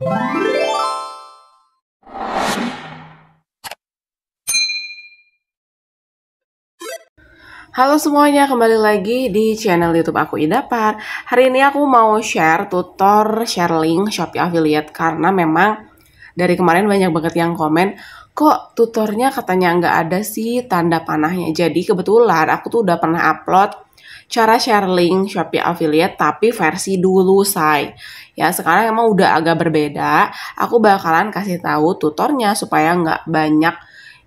Halo semuanya, kembali lagi di channel YouTube aku Idapar. Hari ini aku mau share tutor share link Shopee affiliate karena memang dari kemarin banyak banget yang komen, kok tutornya katanya nggak ada sih tanda panahnya. Jadi kebetulan aku tuh udah pernah upload cara share link Shopee affiliate tapi versi dulu say. Ya sekarang emang udah agak berbeda, aku bakalan kasih tahu tutornya supaya nggak banyak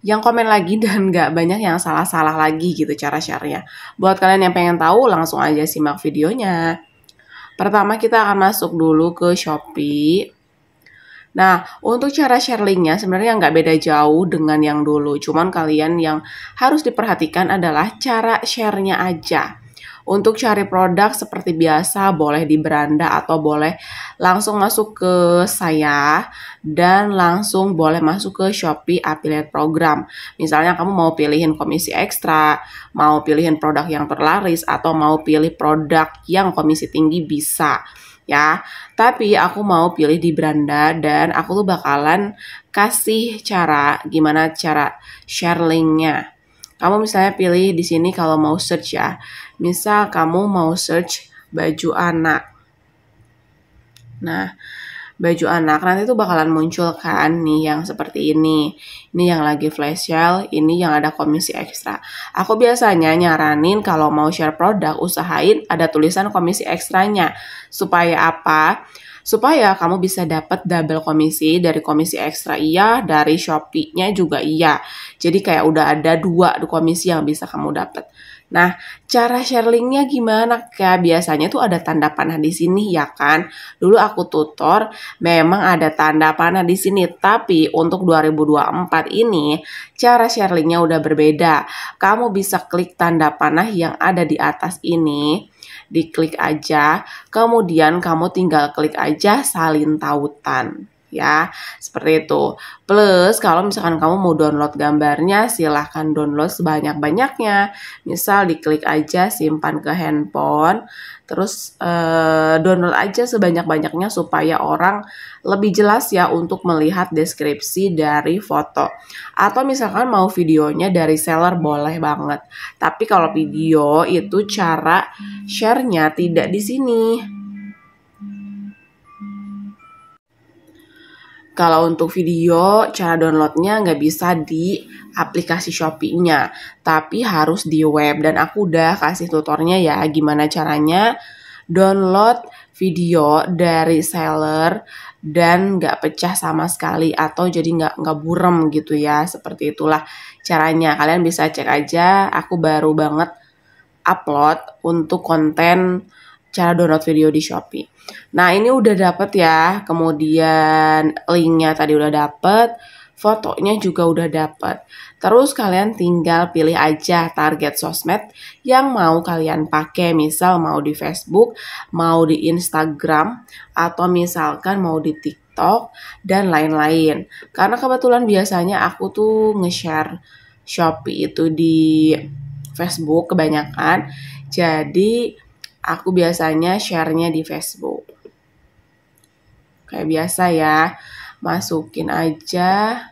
yang komen lagi dan nggak banyak yang salah-salah lagi gitu cara sharenya. Buat kalian yang pengen tahu, langsung aja simak videonya. Pertama kita akan masuk dulu ke Shopee. Nah, untuk cara share linknya sebenarnya nggak beda jauh dengan yang dulu. Cuman kalian yang harus diperhatikan adalah cara share-nya aja. Untuk cari produk seperti biasa boleh di beranda atau boleh langsung masuk ke saya dan langsung boleh masuk ke Shopee Affiliate Program. Misalnya kamu mau pilihin komisi ekstra, mau pilihin produk yang terlaris atau mau pilih produk yang komisi tinggi bisa ya. Tapi aku mau pilih di beranda dan aku tuh bakalan kasih cara gimana cara share linknya kamu misalnya pilih di sini kalau mau search ya. Misal kamu mau search baju anak. Nah, baju anak nanti tuh bakalan muncul kan nih yang seperti ini ini yang lagi flash sale ini yang ada komisi ekstra aku biasanya nyaranin kalau mau share produk usahain ada tulisan komisi ekstranya supaya apa supaya kamu bisa dapat double komisi dari komisi ekstra iya, dari Shopee-nya juga iya. Jadi kayak udah ada dua komisi yang bisa kamu dapat. Nah, cara share linknya gimana? Kayak biasanya tuh ada tanda panah di sini ya kan? Dulu aku tutor, memang ada tanda panah di sini. Tapi untuk 2024 ini, cara share linknya udah berbeda. Kamu bisa klik tanda panah yang ada di atas ini diklik aja, kemudian kamu tinggal klik aja salin tautan ya seperti itu plus kalau misalkan kamu mau download gambarnya silahkan download sebanyak-banyaknya misal diklik aja simpan ke handphone terus eh, download aja sebanyak-banyaknya supaya orang lebih jelas ya untuk melihat deskripsi dari foto atau misalkan mau videonya dari seller boleh banget tapi kalau video itu cara sharenya tidak di sini Kalau untuk video, cara downloadnya nggak bisa di aplikasi Shopee-nya, tapi harus di web. Dan aku udah kasih tutornya ya gimana caranya download video dari seller dan nggak pecah sama sekali atau jadi nggak nggak burem gitu ya seperti itulah caranya kalian bisa cek aja aku baru banget upload untuk konten cara download video di Shopee. Nah, ini udah dapet ya. Kemudian linknya tadi udah dapet, fotonya juga udah dapet. Terus kalian tinggal pilih aja target sosmed yang mau kalian pakai. Misal mau di Facebook, mau di Instagram, atau misalkan mau di TikTok, dan lain-lain. Karena kebetulan biasanya aku tuh nge-share Shopee itu di Facebook kebanyakan. Jadi Aku biasanya sharenya di Facebook. Kayak biasa ya, masukin aja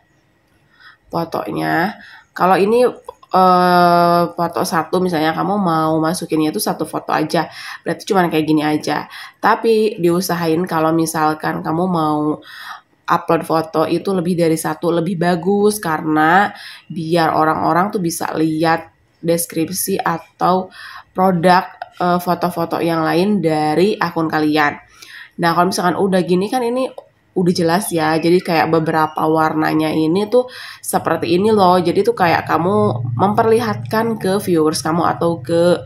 fotonya. Kalau ini eh, foto satu misalnya kamu mau masukinnya itu satu foto aja berarti cuma kayak gini aja tapi diusahain kalau misalkan kamu mau upload foto itu lebih dari satu lebih bagus karena biar orang-orang tuh bisa lihat deskripsi atau produk Eh, foto-foto uh, yang lain dari akun kalian. Nah, kalau misalkan udah gini kan ini udah jelas ya. Jadi kayak beberapa warnanya ini tuh seperti ini loh. Jadi tuh kayak kamu memperlihatkan ke viewers kamu atau ke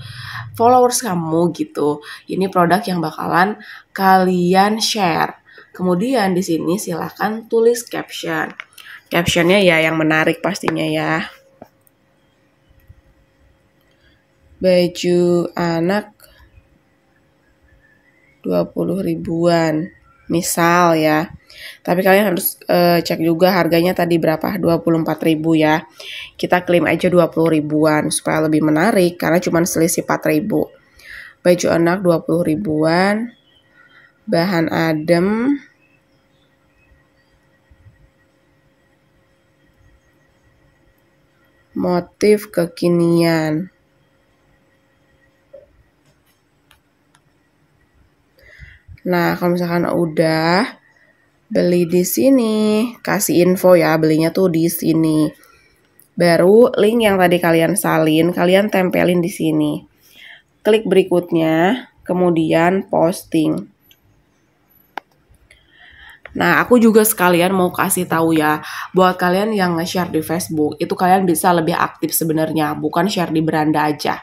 followers kamu gitu. Ini produk yang bakalan kalian share. Kemudian di sini silahkan tulis caption. Captionnya ya yang menarik pastinya ya. baju anak 20 ribuan misal ya. Tapi kalian harus e, cek juga harganya tadi berapa 24 ribu ya. Kita klaim aja 20 ribuan supaya lebih menarik karena cuma selisih 4 ribu. Baju anak 20 ribuan. Bahan adem motif kekinian. Nah, kalau misalkan udah beli di sini, kasih info ya belinya tuh di sini. Baru link yang tadi kalian salin, kalian tempelin di sini. Klik berikutnya, kemudian posting. Nah, aku juga sekalian mau kasih tahu ya, buat kalian yang nge-share di Facebook, itu kalian bisa lebih aktif sebenarnya, bukan share di beranda aja.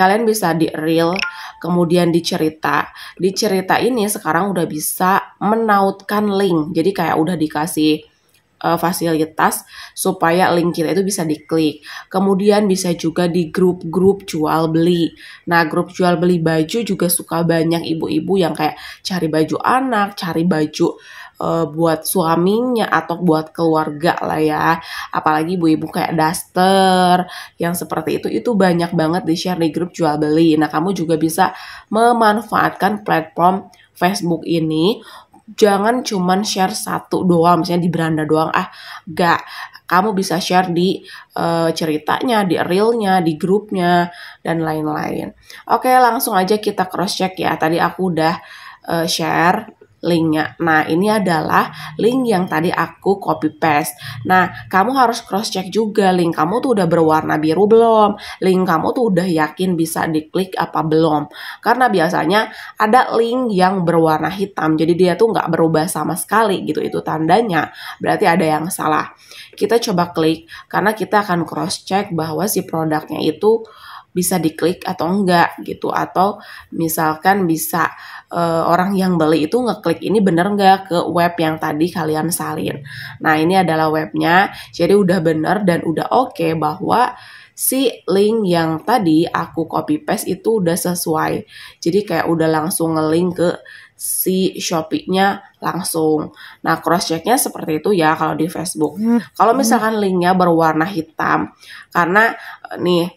Kalian bisa di reel, kemudian dicerita dicerita ini sekarang udah bisa menautkan link. Jadi kayak udah dikasih eh, fasilitas supaya link kita itu bisa diklik. Kemudian bisa juga di grup-grup jual beli. Nah, grup jual beli baju juga suka banyak ibu-ibu yang kayak cari baju anak, cari baju uh, buat suaminya atau buat keluarga lah ya. Apalagi ibu-ibu kayak daster yang seperti itu itu banyak banget di share di grup jual beli. Nah, kamu juga bisa memanfaatkan platform Facebook ini jangan cuman share satu doang misalnya di beranda doang ah gak kamu bisa share di uh, ceritanya di realnya, di grupnya dan lain-lain oke langsung aja kita cross check ya tadi aku udah uh, share linknya. Nah, ini adalah link yang tadi aku copy paste. Nah, kamu harus cross check juga link kamu tuh udah berwarna biru belum? Link kamu tuh udah yakin bisa diklik apa belum? Karena biasanya ada link yang berwarna hitam, jadi dia tuh nggak berubah sama sekali gitu. Itu tandanya berarti ada yang salah. Kita coba klik karena kita akan cross check bahwa si produknya itu bisa diklik atau enggak gitu atau misalkan bisa uh, orang yang beli itu ngeklik ini bener enggak ke web yang tadi kalian salin. Nah ini adalah webnya jadi udah bener dan udah oke okay bahwa si link yang tadi aku copy paste itu udah sesuai. Jadi kayak udah langsung ngelink ke si Shopee-nya langsung. Nah, cross checknya seperti itu ya kalau di Facebook. Hmm. Kalau misalkan linknya berwarna hitam, karena eh, nih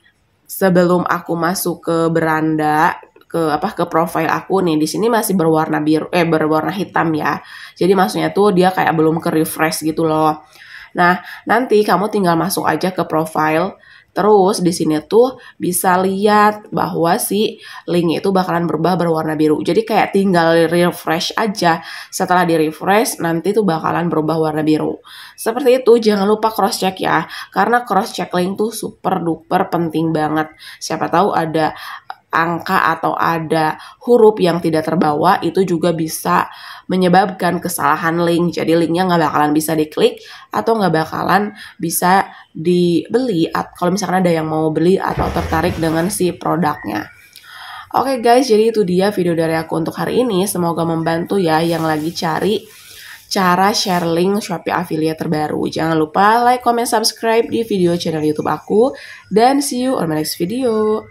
sebelum aku masuk ke beranda ke apa ke profil aku nih di sini masih berwarna biru eh berwarna hitam ya jadi maksudnya tuh dia kayak belum ke refresh gitu loh nah nanti kamu tinggal masuk aja ke profile Terus di sini tuh bisa lihat bahwa si link itu bakalan berubah berwarna biru. Jadi kayak tinggal refresh aja. Setelah di refresh nanti tuh bakalan berubah warna biru. Seperti itu jangan lupa cross check ya. Karena cross check link tuh super duper penting banget. Siapa tahu ada angka atau ada huruf yang tidak terbawa itu juga bisa menyebabkan kesalahan link. Jadi linknya nggak bakalan bisa diklik atau nggak bakalan bisa dibeli kalau misalkan ada yang mau beli atau tertarik dengan si produknya. Oke okay guys, jadi itu dia video dari aku untuk hari ini. Semoga membantu ya yang lagi cari cara share link Shopee affiliate terbaru. Jangan lupa like, comment, subscribe di video channel YouTube aku. Dan see you on my next video.